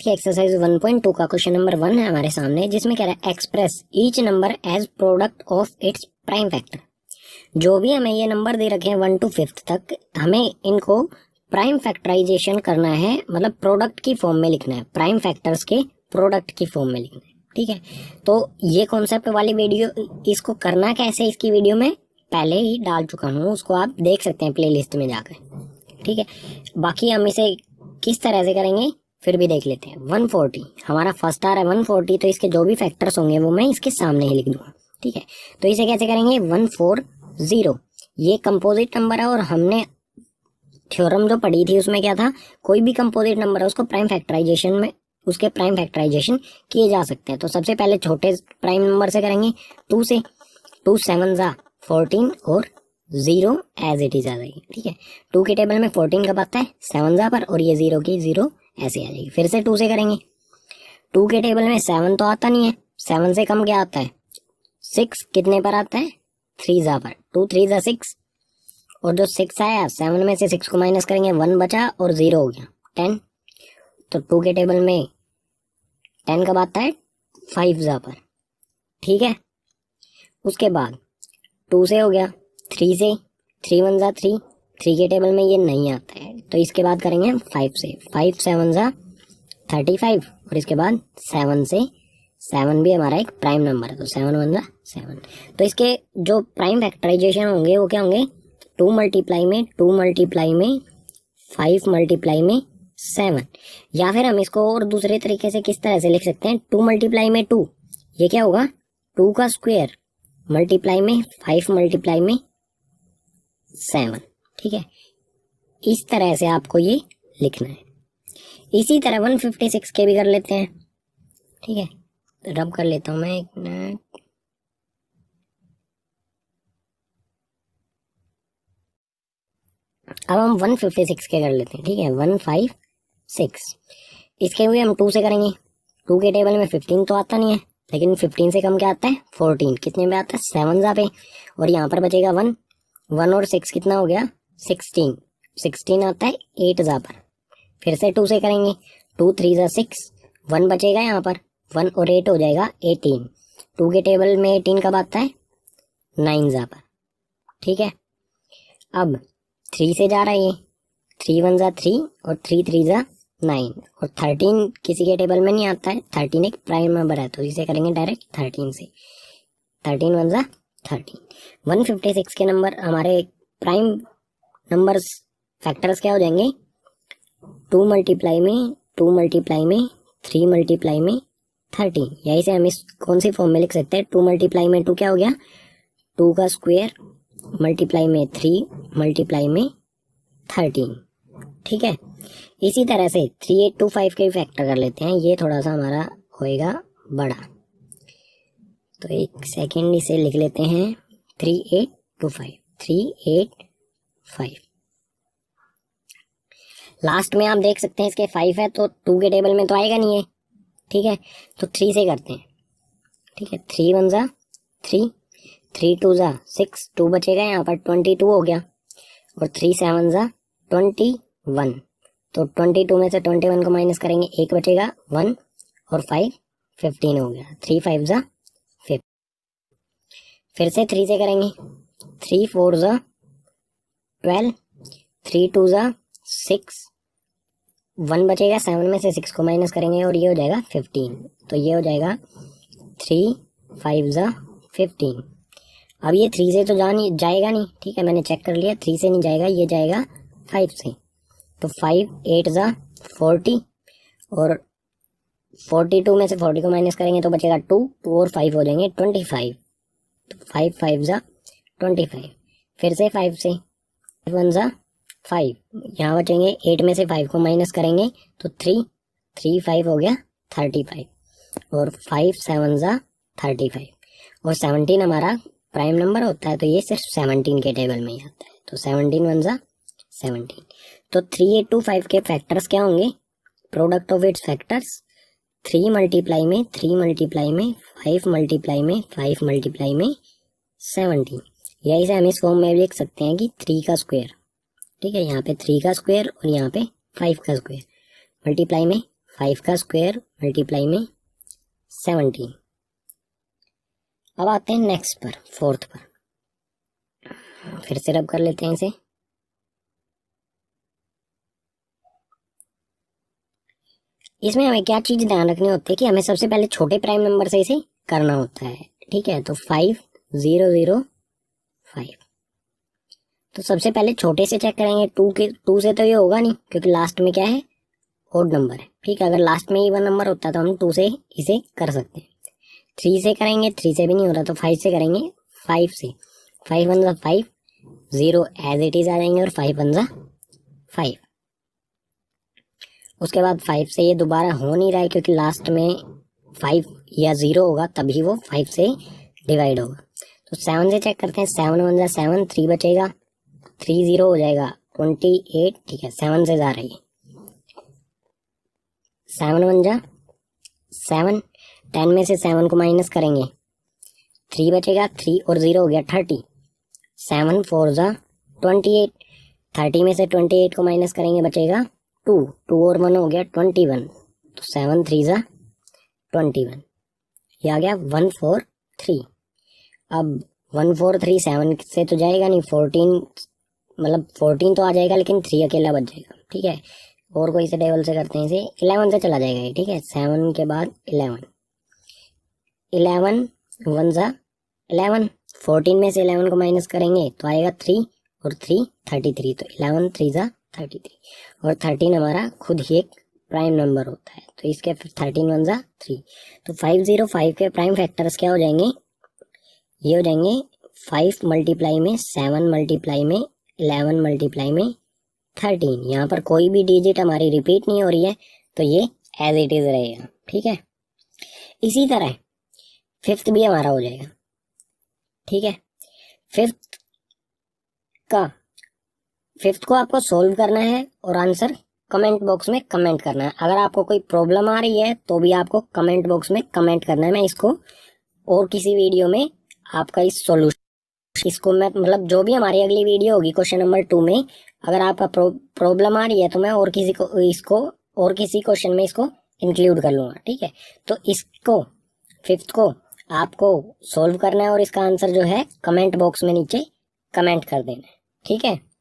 की एक्सरसाइज 1.2 का question number one है हमारे सामने जिसमें कह रहा है express each number as product of its prime factor जो भी हमें ये नंबर दे रखे हैं वन टू फिफ्थ तक हमें इनको प्राइम फैक्टराइजेशन करना है मतलब प्रोडक्ट की फॉर्म में लिखना है प्राइम फैक्टर्स के प्रोडक्ट की फॉर्म में लिखना है ठीक है तो ये कॉन्सेप्ट वाली वीडियो इसको करना कैसे इसकी वीडियो में पहले ही डाल चुका हूँ उसको आप देख सकते हैं प्लेलिस्ट में जाकर ठीक है बाकी हम इसे किस तरह से करेंगे फिर भी देख लेते हैं 140 हमारा फर्स्ट आर है 140 तो इसके जो भी फैक्टर्स होंगे वो मैं इसके सामने ही लिख दूंगा ठीक है तो इसे कैसे करेंगे 140 ये कंपोजिट नंबर है और हमने थ्योरम जो पढ़ी थी उसमें क्या था कोई भी कंपोजिट नंबर है उसको प्राइम फैक्टराइजेशन में उसके प्राइम फैक्टराइजेशन किए जा सकते हैं तो सबसे पहले छोटे प्राइम नंबर से करेंगे टू से टू सेवन ज़ा फोर्टीन और जीरो एज इट इज आ जाएगी ठीक है टू के टेबल में फोर्टीन का पता है सेवन ज़ा पर और ये जीरो की जीरो ऐसे आ जाएगी फिर से टू से करेंगे टू के टेबल में सेवन तो आता नहीं है सेवन से कम क्या आता है सिक्स कितने पर आता है थ्री जा पर टू थ्री जा सिक्स और जो सिक्स आया सेवन में से सिक्स को माइनस करेंगे वन बचा और ज़ीरो हो गया टेन तो टू के टेबल में टेन कब आता है फाइव जा पर ठीक है उसके बाद टू से हो गया थ्री से थ्री वन ज़ा थ्री थ्री के टेबल में ये नहीं आता है तो इसके बाद करेंगे फाइव से फाइव सेवन सा थर्टी फाइव और इसके बाद सेवन से सेवन भी हमारा एक प्राइम नंबर है तो सेवन वन सा सेवन तो इसके जो प्राइम फैक्टराइजेशन होंगे वो क्या होंगे टू मल्टीप्लाई में टू मल्टीप्लाई में फाइव मल्टीप्लाई में सेवन या फिर हम इसको और दूसरे तरीके से किस तरह से लिख सकते हैं टू मल्टीप्लाई में टू ये क्या होगा टू का स्क्वेयर मल्टीप्लाई में फाइव मल्टीप्लाई में सेवन ठीक है इस तरह से आपको ये लिखना है इसी तरह 156 फिफ्टी सिक्स के भी कर लेते हैं ठीक है तो रब कर लेता हूँ मैं एक मिनट अब हम 156 के कर लेते हैं ठीक है 156 इसके भी हम 2 से करेंगे 2 के टेबल में 15 तो आता नहीं है लेकिन 15 से कम क्या आता है 14 कितने में आता है सेवन जा पे और यहाँ पर बचेगा 1 1 और 6 कितना हो गया 16 सिक्सटीन आता है एट ज़ा पर फिर से टू से करेंगे टू थ्री ज़ा सिक्स वन बचेगा यहाँ पर वन और एट हो जाएगा एटीन टू के टेबल में एटीन कब आता है नाइन ज़ा पर ठीक है अब थ्री से जा रहा है ये थ्री वन ज़ा थ्री और थ्री थ्री ज़ा नाइन और थर्टीन किसी के टेबल में नहीं आता है थर्टीन एक प्राइम नंबर है तो इसे करेंगे डायरेक्ट थर्टीन से थर्टीन वन ज़ा थर्टीन वन फिफ्टी सिक्स के नंबर हमारे प्राइम नंबर्स फैक्टर्स क्या हो जाएंगे टू मल्टीप्लाई में टू मल्टीप्लाई में थ्री मल्टीप्लाई में थर्टी यही से हम इस कौन सी फॉर्म में लिख सकते हैं टू मल्टीप्लाई में टू क्या हो गया टू का स्क्वेयर मल्टीप्लाई में थ्री मल्टीप्लाई में थर्टीन ठीक है इसी तरह से थ्री एट टू फाइव के फैक्टर कर लेते हैं ये थोड़ा सा हमारा होएगा बड़ा तो एक सेकेंड इसे लिख लेते हैं three eight two five three eight five last में आप देख सकते हैं इसके फाइव है तो टू के टेबल में तो आएगा नहीं है ठीक है तो थ्री से करते हैं ठीक है थ्री वन ज़ा थ्री थ्री टू ज़ा सिक्स टू बचेगा यहाँ पर ट्वेंटी टू हो गया और थ्री सेवन ज़ा ट्वेंटी वन तो ट्वेंटी टू में से ट्वेंटी वन को माइनस करेंगे एक बचेगा वन और फाइव फिफ्टीन हो गया थ्री फाइव ज़ा फिफ्टी फिर से थ्री से करेंगे थ्री फोर ज़ा ट्वेल्व थ्री टू ज़ा सिक्स वन बचेगा सेवन में से सिक्स को माइनस करेंगे और ये हो जाएगा फिफ्टीन तो ये हो जाएगा थ्री फाइव ज़ा फिफ्टीन अब ये थ्री से तो जा नहीं जाएगा नहीं ठीक है मैंने चेक कर लिया थ्री से नहीं जाएगा ये जाएगा फाइव से तो फाइव एट ज़ा फोर्टी और फोर्टी टू में से फोर्टी को माइनस करेंगे तो बचेगा टू टू और फाइव हो जाएंगे ट्वेंटी फाइव तो फाइव फाइव ज़ा ट्वेंटी फाइव फिर से फाइव से वन ज़ा फाइव यहाँ बचेंगे एट में से फाइव को माइनस करेंगे तो थ्री थ्री फाइव हो गया थर्टी फाइव और फाइव सेवन ज़ा थर्टी फाइव और सेवनटीन हमारा प्राइम नंबर होता है तो ये सिर्फ सेवनटीन के टेबल में ही आता है तो सेवनटीन वन ज़ा सेवनटीन तो थ्री एट टू फाइव के फैक्टर्स क्या होंगे product of its factors three multiply में थ्री मल्टीप्लाई में फाइव मल्टीप्लाई में फाइव मल्टीप्लाई में सेवनटीन यही से हम इस फॉर्म में लिख सकते हैं कि थ्री का स्क्वायर ठीक है यहाँ पे थ्री का स्क्वायर और यहाँ पे फाइव का स्क्वायर मल्टीप्लाई में फाइव का स्क्वायर मल्टीप्लाई में सेवनटीन अब आते हैं नेक्स्ट पर फोर्थ पर फिर से रब कर लेते हैं इसे इसमें हमें क्या चीज़ ध्यान रखनी होती है कि हमें सबसे पहले छोटे प्राइम नंबर से इसे करना होता है ठीक है तो फाइव ज़ीरो ज़ीरो फाइव तो सबसे पहले छोटे से चेक करेंगे टू के टू से तो ये होगा नहीं क्योंकि लास्ट में क्या है ओड नंबर है ठीक है अगर लास्ट में ही वन नंबर होता तो हम टू से इसे कर सकते हैं थ्री से करेंगे थ्री से भी नहीं होता तो फाइव से करेंगे फाइव से फाइव वन ज़ा five zero as it is आ जाएंगे और फाइव वन ज़ा फाइव उसके बाद फाइव से ये दोबारा हो नहीं रहा है क्योंकि लास्ट में फाइव या ज़ीरो होगा तभी वो फाइव से डिवाइड होगा तो सेवन से चेक करते हैं सेवन वन ज़ा सेवन थ्री बचेगा थ्री जीरो हो जाएगा ट्वेंटी एट ठीक है सेवन से जा रही है सेवन वन जा सेवन टेन में से सेवन को माइनस करेंगे थ्री बचेगा थ्री और ज़ीरो हो गया थर्टी सेवन फोर ज़ा ट्वेंटी एट थर्टी में से ट्वेंटी एट को माइनस करेंगे बचेगा टू टू और वन हो गया ट्वेंटी वन तो सेवन थ्री ज़ा ट्वेंटी वन ये आ गया वन फोर थ्री अब वन फोर थ्री सेवन से तो जाएगा नहीं फोर्टीन मतलब फोर्टीन तो आ जाएगा लेकिन थ्री अकेला बच जाएगा ठीक है और कोई से टेबल से करते हैं इसे इलेवन से चला जाएगा ये ठीक है सेवन के बाद इलेवन इलेवन वन सा इलेवन फोर्टीन में से इलेवन को माइनस करेंगे तो आएगा थ्री और थ्री थर्टी थ्री तो इलेवन थ्री सा थर्टी थ्री और थर्टीन हमारा खुद ही एक प्राइम नंबर होता है तो इसके थर्टीन वन सा थ्री तो फाइव जीरो फाइव के प्राइम फैक्टर्स क्या हो जाएंगे ये हो जाएंगे फाइव मल्टीप्लाई में सेवन मल्टीप्लाई में 11 मल्टीप्लाई में 13 यहाँ पर कोई भी डिजिट हमारी रिपीट नहीं हो रही है तो ये एज इट इज़ रहेगा ठीक है इसी तरह फिफ्थ भी हमारा हो जाएगा ठीक है फिफ्थ का फिफ्थ को आपको सोल्व करना है और आंसर कमेंट बॉक्स में कमेंट करना है अगर आपको कोई प्रॉब्लम आ रही है तो भी आपको कमेंट बॉक्स में कमेंट करना है मैं इसको और किसी वीडियो में आपका इस सोल्यूशन इसको मैं मतलब जो भी हमारी अगली वीडियो होगी क्वेश्चन नंबर टू में अगर आपका प्रॉब्लम आ रही है तो मैं और किसी को इसको और किसी क्वेश्चन में इसको इंक्लूड कर लूँगा ठीक है तो इसको फिफ्थ को आपको सॉल्व करना है और इसका आंसर जो है कमेंट बॉक्स में नीचे कमेंट कर देना है ठीक है